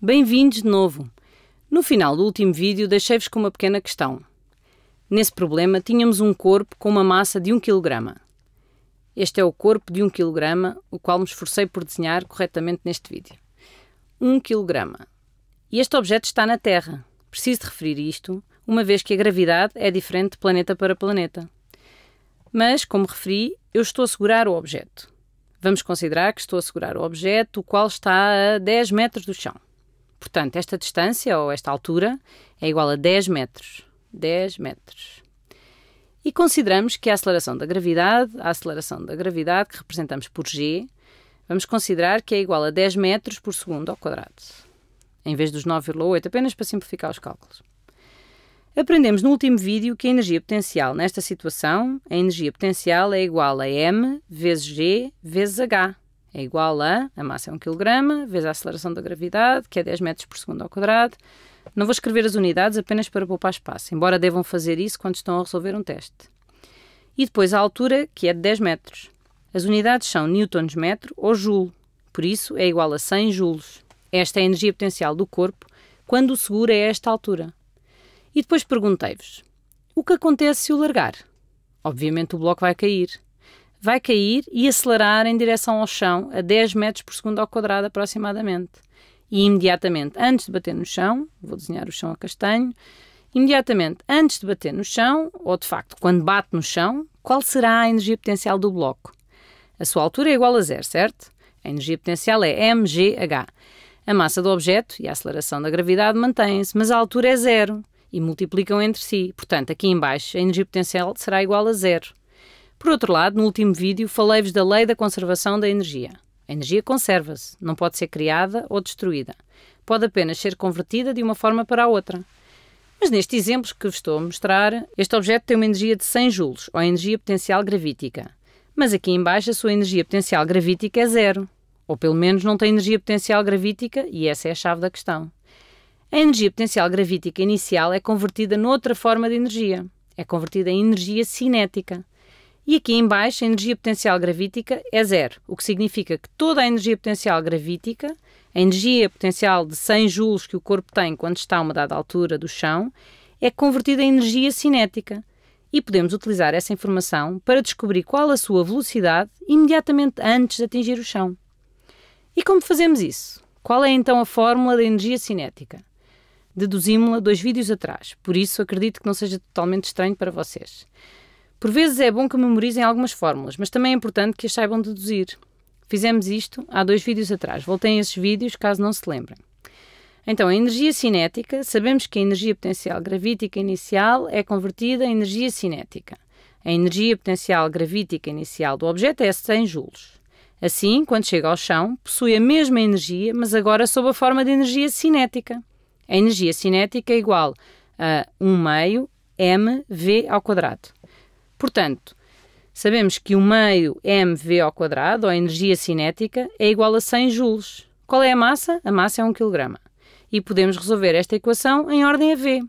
Bem-vindos de novo! No final do último vídeo deixei-vos com uma pequena questão. Nesse problema tínhamos um corpo com uma massa de 1 kg. Este é o corpo de 1 kg, o qual me esforcei por desenhar corretamente neste vídeo. 1 kg. E este objeto está na Terra. Preciso de referir isto, uma vez que a gravidade é diferente de planeta para planeta. Mas, como referi, eu estou a segurar o objeto. Vamos considerar que estou a segurar o objeto, o qual está a 10 metros do chão. Portanto, esta distância ou esta altura é igual a 10 metros. 10 metros. E consideramos que a aceleração da gravidade, a aceleração da gravidade que representamos por g, vamos considerar que é igual a 10 metros por segundo ao quadrado, em vez dos 9,8, apenas para simplificar os cálculos. Aprendemos no último vídeo que a energia potencial nesta situação, a energia potencial é igual a m vezes g vezes h, é igual a, a massa é 1 kg, vezes a aceleração da gravidade, que é 10 metros por segundo ao quadrado. Não vou escrever as unidades apenas para poupar espaço, embora devam fazer isso quando estão a resolver um teste. E depois a altura, que é de 10 metros. As unidades são newtons metro ou joule, por isso é igual a 100 joules. Esta é a energia potencial do corpo quando o segura é a esta altura. E depois perguntei-vos: o que acontece se o largar? Obviamente o bloco vai cair vai cair e acelerar em direção ao chão a 10 metros por segundo ao quadrado aproximadamente. E imediatamente, antes de bater no chão, vou desenhar o chão a castanho, imediatamente antes de bater no chão, ou de facto quando bate no chão, qual será a energia potencial do bloco? A sua altura é igual a zero, certo? A energia potencial é mgh. A massa do objeto e a aceleração da gravidade mantêm-se, mas a altura é zero e multiplicam entre si. Portanto, aqui embaixo a energia potencial será igual a zero. Por outro lado, no último vídeo, falei-vos da lei da conservação da energia. A energia conserva-se, não pode ser criada ou destruída. Pode apenas ser convertida de uma forma para a outra. Mas neste exemplo que vos estou a mostrar, este objeto tem uma energia de 100 joules, ou energia potencial gravítica. Mas aqui embaixo a sua energia potencial gravítica é zero. Ou pelo menos não tem energia potencial gravítica, e essa é a chave da questão. A energia potencial gravítica inicial é convertida noutra forma de energia. É convertida em energia cinética. E aqui embaixo a energia potencial gravítica é zero, o que significa que toda a energia potencial gravítica, a energia potencial de 100 joules que o corpo tem quando está a uma dada altura do chão, é convertida em energia cinética. E podemos utilizar essa informação para descobrir qual a sua velocidade imediatamente antes de atingir o chão. E como fazemos isso? Qual é então a fórmula da energia cinética? Deduzimos-la dois vídeos atrás, por isso acredito que não seja totalmente estranho para vocês. Por vezes é bom que memorizem algumas fórmulas, mas também é importante que as saibam deduzir. Fizemos isto há dois vídeos atrás. Voltem a esses vídeos caso não se lembrem. Então, a energia cinética, sabemos que a energia potencial gravítica inicial é convertida em energia cinética. A energia potencial gravítica inicial do objeto é 100 joules. Assim, quando chega ao chão, possui a mesma energia, mas agora sob a forma de energia cinética. A energia cinética é igual a 1 meio mv ao quadrado. Portanto, sabemos que o meio mv ao quadrado, ou energia cinética, é igual a 100 joules. Qual é a massa? A massa é 1 kg. E podemos resolver esta equação em ordem a v.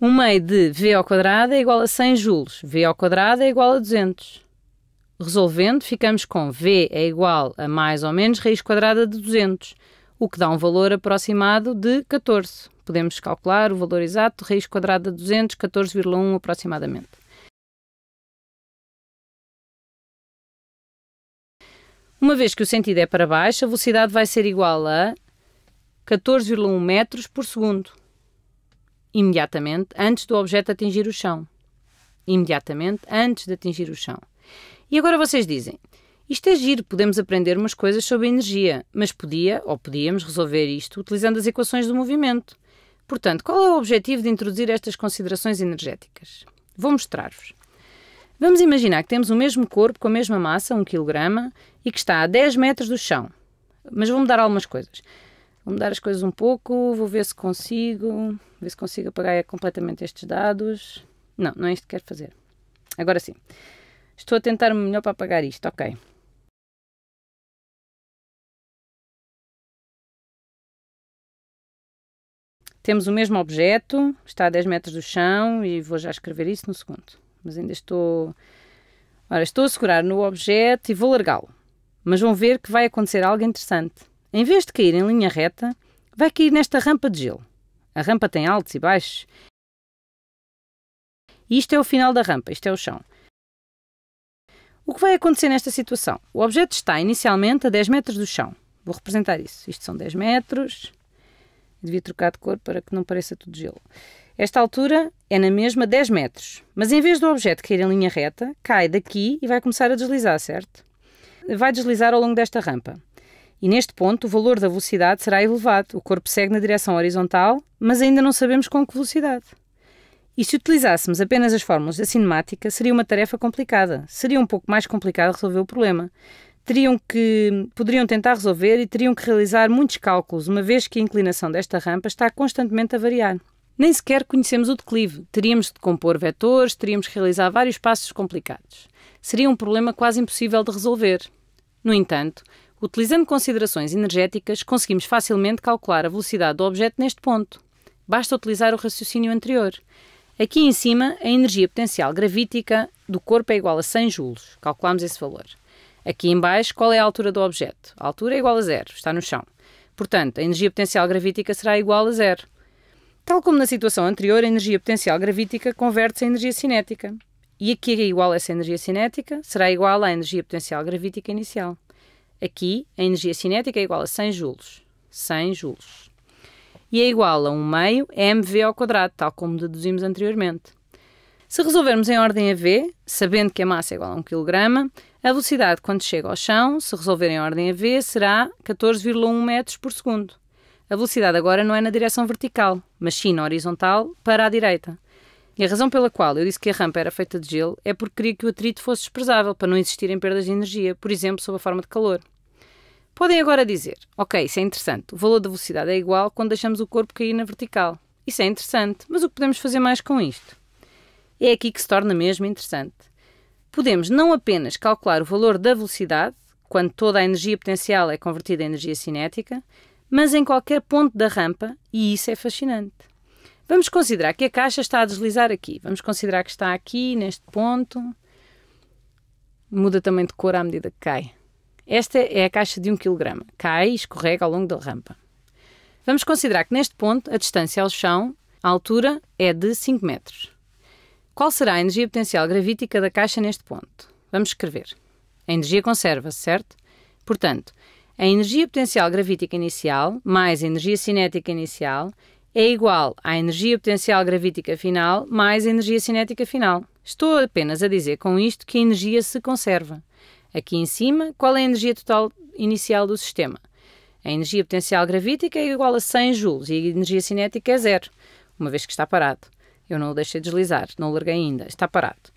Um meio de v ao quadrado é igual a 100 joules. v ao quadrado é igual a 200. Resolvendo, ficamos com v é igual a mais ou menos raiz quadrada de 200, o que dá um valor aproximado de 14. Podemos calcular o valor exato, raiz quadrada de 200, 14,1 aproximadamente. Uma vez que o sentido é para baixo, a velocidade vai ser igual a 14,1 metros por segundo. Imediatamente antes do objeto atingir o chão. Imediatamente antes de atingir o chão. E agora vocês dizem: isto é giro, podemos aprender umas coisas sobre energia, mas podia ou podíamos resolver isto utilizando as equações do movimento. Portanto, qual é o objetivo de introduzir estas considerações energéticas? Vou mostrar-vos. Vamos imaginar que temos o mesmo corpo com a mesma massa, 1 kg, e que está a 10 metros do chão. Mas vou mudar algumas coisas. Vou mudar as coisas um pouco, vou ver se consigo, ver se consigo apagar completamente estes dados. Não, não é isto que quero fazer. Agora sim. Estou a tentar melhor para apagar isto, ok. Temos o mesmo objeto, está a 10 metros do chão e vou já escrever isso no segundo mas ainda estou. Ora, estou a segurar no objeto e vou largá-lo. Mas vão ver que vai acontecer algo interessante. Em vez de cair em linha reta, vai cair nesta rampa de gelo. A rampa tem altos e baixos. E isto é o final da rampa, isto é o chão. O que vai acontecer nesta situação? O objeto está inicialmente a 10 metros do chão. Vou representar isso. Isto são 10 metros. Devia trocar de cor para que não pareça tudo gelo. Esta altura é na mesma 10 metros, mas em vez do objeto cair em linha reta, cai daqui e vai começar a deslizar, certo? Vai deslizar ao longo desta rampa. E neste ponto, o valor da velocidade será elevado. O corpo segue na direção horizontal, mas ainda não sabemos com que velocidade. E se utilizássemos apenas as fórmulas da cinemática, seria uma tarefa complicada. Seria um pouco mais complicado resolver o problema. Teriam que, poderiam tentar resolver e teriam que realizar muitos cálculos, uma vez que a inclinação desta rampa está constantemente a variar nem sequer conhecemos o declive. Teríamos de compor vetores, teríamos de realizar vários passos complicados. Seria um problema quase impossível de resolver. No entanto, utilizando considerações energéticas, conseguimos facilmente calcular a velocidade do objeto neste ponto. Basta utilizar o raciocínio anterior. Aqui em cima, a energia potencial gravítica do corpo é igual a 100 joules. Calculamos esse valor. Aqui em baixo, qual é a altura do objeto? A altura é igual a zero, está no chão. Portanto, a energia potencial gravítica será igual a zero. Tal como na situação anterior, a energia potencial gravítica converte-se em energia cinética. E aqui é igual a essa energia cinética será igual à energia potencial gravítica inicial. Aqui, a energia cinética é igual a 100 joules. 100 joules. E é igual a 1 meio mv ao quadrado, tal como deduzimos anteriormente. Se resolvermos em ordem a v, sabendo que a massa é igual a 1 kg, a velocidade quando chega ao chão, se resolver em ordem a v, será 14,1 metros por segundo a velocidade agora não é na direção vertical, mas sim na horizontal para a direita. E a razão pela qual eu disse que a rampa era feita de gelo é porque queria que o atrito fosse desprezável para não existirem perdas de energia, por exemplo, sob a forma de calor. Podem agora dizer: Ok, isso é interessante, o valor da velocidade é igual quando deixamos o corpo cair na vertical. Isso é interessante, mas o que podemos fazer mais com isto? É aqui que se torna mesmo interessante. Podemos não apenas calcular o valor da velocidade, quando toda a energia potencial é convertida em energia cinética, mas em qualquer ponto da rampa, e isso é fascinante. Vamos considerar que a caixa está a deslizar aqui. Vamos considerar que está aqui, neste ponto. Muda também de cor à medida que cai. Esta é a caixa de 1 kg. Cai e escorrega ao longo da rampa. Vamos considerar que neste ponto a distância ao chão, a altura, é de 5 metros. Qual será a energia potencial gravítica da caixa neste ponto? Vamos escrever. A energia conserva-se, certo? Portanto, a energia potencial gravítica inicial mais a energia cinética inicial é igual à energia potencial gravítica final mais a energia cinética final. Estou apenas a dizer com isto que a energia se conserva. Aqui em cima, qual é a energia total inicial do sistema? A energia potencial gravítica é igual a 100 joules e a energia cinética é zero, uma vez que está parado. Eu não o deixei deslizar, não o larguei ainda, está parado.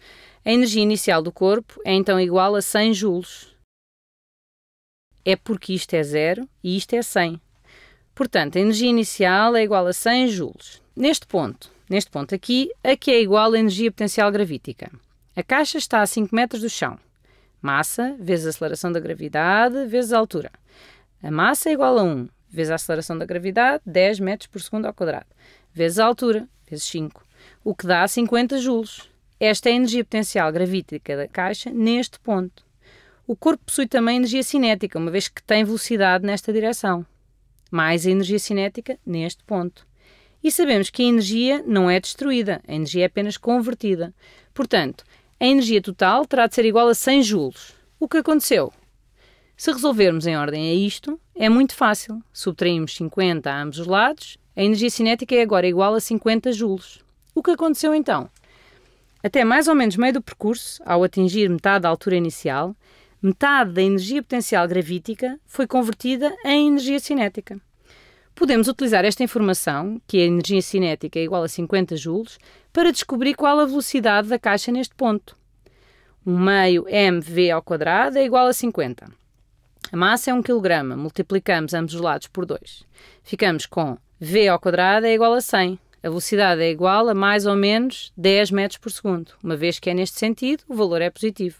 A energia inicial do corpo é então igual a 100 joules, é porque isto é zero e isto é 100. Portanto, a energia inicial é igual a 100 joules. Neste ponto, neste ponto aqui, aqui é igual a energia potencial gravítica. A caixa está a 5 metros do chão. Massa vezes a aceleração da gravidade vezes a altura. A massa é igual a 1 vezes a aceleração da gravidade, 10 metros por segundo ao quadrado, vezes a altura, vezes 5, o que dá 50 joules. Esta é a energia potencial gravítica da caixa neste ponto. O corpo possui também energia cinética, uma vez que tem velocidade nesta direção. Mais a energia cinética neste ponto. E sabemos que a energia não é destruída, a energia é apenas convertida. Portanto, a energia total terá de ser igual a 100 joules. O que aconteceu? Se resolvermos em ordem a isto, é muito fácil. Subtraímos 50 a ambos os lados, a energia cinética é agora igual a 50 joules. O que aconteceu então? Até mais ou menos meio do percurso, ao atingir metade da altura inicial, metade da energia potencial gravítica foi convertida em energia cinética. Podemos utilizar esta informação, que a energia cinética é igual a 50 joules, para descobrir qual a velocidade da caixa neste ponto. 1 meio mv ao quadrado é igual a 50. A massa é 1 kg, multiplicamos ambos os lados por 2. Ficamos com v ao quadrado é igual a 100. A velocidade é igual a mais ou menos 10 metros por segundo, uma vez que é neste sentido, o valor é positivo.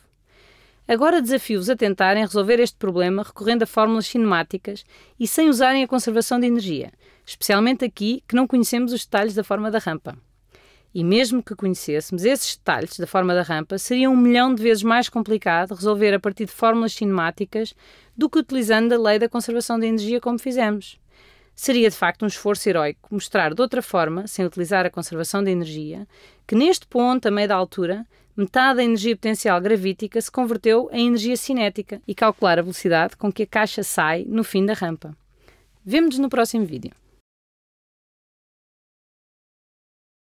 Agora desafio-vos a tentarem resolver este problema recorrendo a fórmulas cinemáticas e sem usarem a conservação de energia, especialmente aqui que não conhecemos os detalhes da forma da rampa. E mesmo que conhecêssemos, esses detalhes da forma da rampa seria um milhão de vezes mais complicado resolver a partir de fórmulas cinemáticas do que utilizando a lei da conservação de energia como fizemos. Seria de facto um esforço heroico mostrar de outra forma, sem utilizar a conservação de energia, que neste ponto, a meia da altura, metade da energia potencial gravítica se converteu em energia cinética e calcular a velocidade com que a caixa sai no fim da rampa. Vemo-nos no próximo vídeo.